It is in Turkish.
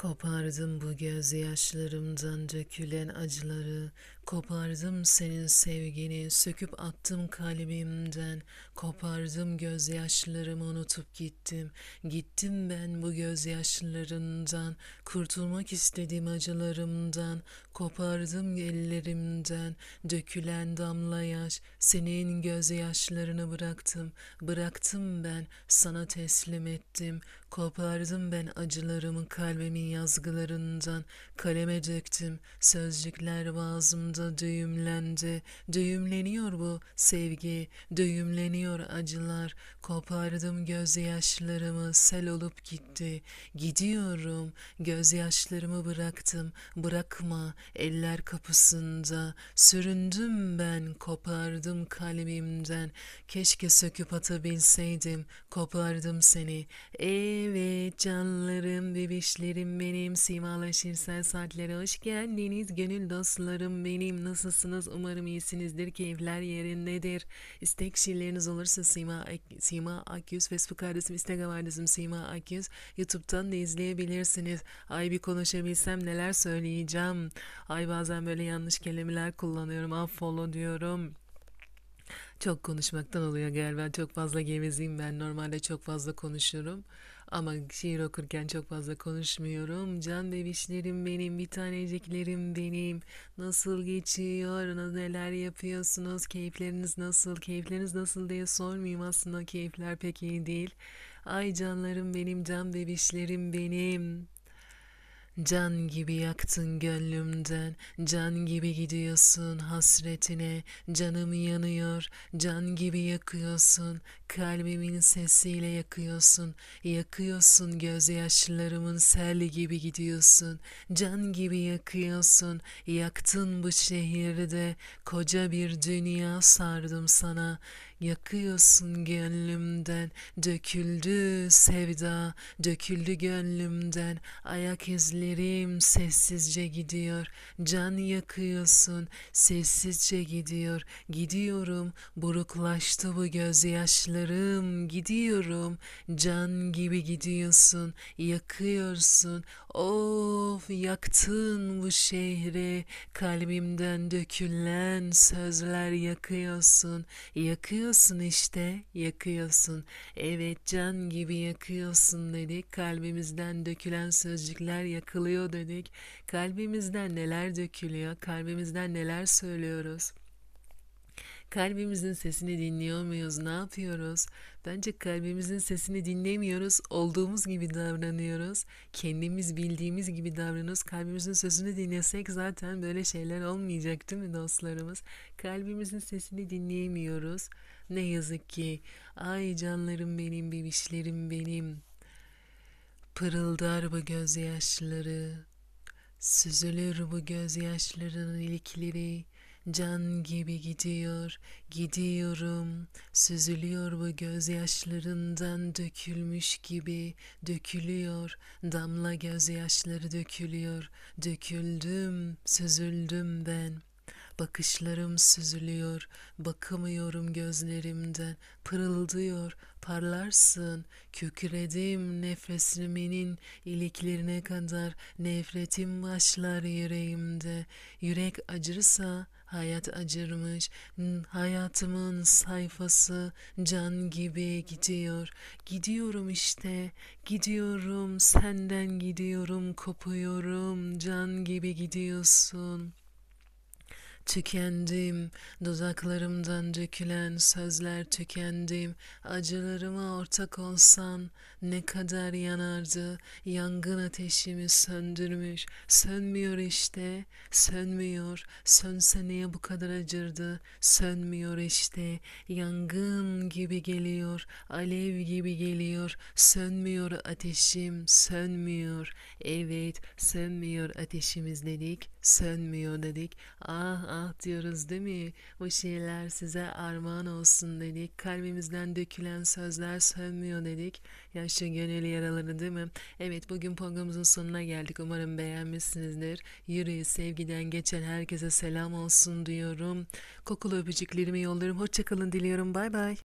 Kopardım bu göz yaşlarımdan dökülen acıları, Kopardım senin sevgini, söküp attım kalbimden. Kopardım gözyaşlarımı unutup gittim. Gittim ben bu gözyaşlarından. Kurtulmak istediğim acılarımdan. Kopardım ellerimden. Dökülen damla yaş, senin gözyaşlarını bıraktım. Bıraktım ben, sana teslim ettim. Kopardım ben acılarımı kalbimin yazgılarından. Kaleme döktüm, sözcükler boğazımda Dünyada düğümlendi, düğümleniyor bu sevgi, düğümleniyor acılar. Kopardım gözyaşlarımı, sel olup gitti. Gidiyorum, gözyaşlarımı bıraktım, bırakma eller kapısında. Süründüm ben, kopardım kalbimden. Keşke söküp atabilseydim, kopardım seni. Evet canlarım, bebişlerim benim, simalaşırsan saatlere hoş geldiniz gönül dostlarım benim efendim nasılsınız? Umarım iyisinizdir, keyifler yerindedir. İstek şiirleriniz olursa Sima, Sima Akyüz, Facebook adresim, Instagram adresim Sima Akyüz. Youtube'dan da izleyebilirsiniz. Ay bir konuşabilsem neler söyleyeceğim. Ay bazen böyle yanlış kelimeler kullanıyorum, affola diyorum. Çok konuşmaktan oluyor galiba. Çok fazla geveziyim ben. Normalde çok fazla konuşurum. Ama şiir okurken çok fazla konuşmuyorum. Can bebişlerim benim, bir taneciklerim benim. Nasıl geçiyor, neler yapıyorsunuz, keyifleriniz nasıl, keyifleriniz nasıl diye sormayayım. Aslında keyifler pek iyi değil. Ay canlarım benim, can bebişlerim benim. Can gibi yaktın gönlümden, can gibi gidiyorsun hasretine, canım yanıyor, can gibi yakıyorsun, kalbimin sesiyle yakıyorsun, yakıyorsun gözyaşlarımın sel gibi gidiyorsun, can gibi yakıyorsun, yaktın bu şehirde, koca bir dünya sardım sana, Yakıyorsun gönlümden döküldü sevda döküldü gönlümden ayak izlerim sessizce gidiyor can yakıyorsun sessizce gidiyor gidiyorum buruklaştı bu gözyaşlarım gidiyorum can gibi gidiyorsun yakıyorsun of yaktın bu şehri kalbimden dökülen sözler yakıyorsun yakıyorsun yakıyorsun işte, yakıyorsun. Evet can gibi yakıyorsun dedik. Kalbimizden dökülen sözcükler yakılıyor dedik. Kalbimizden neler dökülüyor, kalbimizden neler söylüyoruz. Kalbimizin sesini dinliyor muyuz? Ne yapıyoruz? Bence kalbimizin sesini dinlemiyoruz. Olduğumuz gibi davranıyoruz. Kendimiz bildiğimiz gibi davranıyoruz. Kalbimizin sesini dinlesek zaten böyle şeyler olmayacak değil mi dostlarımız? Kalbimizin sesini dinleyemiyoruz. Ne yazık ki. Ay canlarım benim, bebişlerim benim. Pırıldar bu gözyaşları. Süzülür bu gözyaşlarının ilikleri Can gibi gidiyor, gidiyorum. Süzülüyor bu gözyaşlarından dökülmüş gibi dökülüyor. Damla gözyaşları dökülüyor. Döküldüm, süzüldüm ben. Bakışlarım süzülüyor, bakamıyorum gözlerimden, pırıldıyor, parlarsın, kükredim nefesimin iliklerine kadar, nefretim başlar yüreğimde, yürek acırsa Hayat acırmış, hayatımın sayfası can gibi gidiyor. Gidiyorum işte, gidiyorum, senden gidiyorum, kopuyorum, can gibi gidiyorsun.'' Tükendim, dudaklarımdan dökülen sözler tükendim. Acılarıma ortak olsan ne kadar yanardı. Yangın ateşimi söndürmüş. Sönmüyor işte, sönmüyor. Sönse niye bu kadar acırdı? Sönmüyor işte. Yangın gibi geliyor, alev gibi geliyor. Sönmüyor ateşim, sönmüyor. Evet, sönmüyor ateşimiz dedik sönmüyor dedik. Ah ah diyoruz değil mi? Bu şiirler size armağan olsun dedik. Kalbimizden dökülen sözler sönmüyor dedik. Yaşlı gönül yaraları değil mi? Evet bugün programımızın sonuna geldik. Umarım beğenmişsinizdir. Yürüyü sevgiden geçen herkese selam olsun diyorum. Kokulu öpücüklerimi yollarım. Hoşçakalın diliyorum. Bay bay.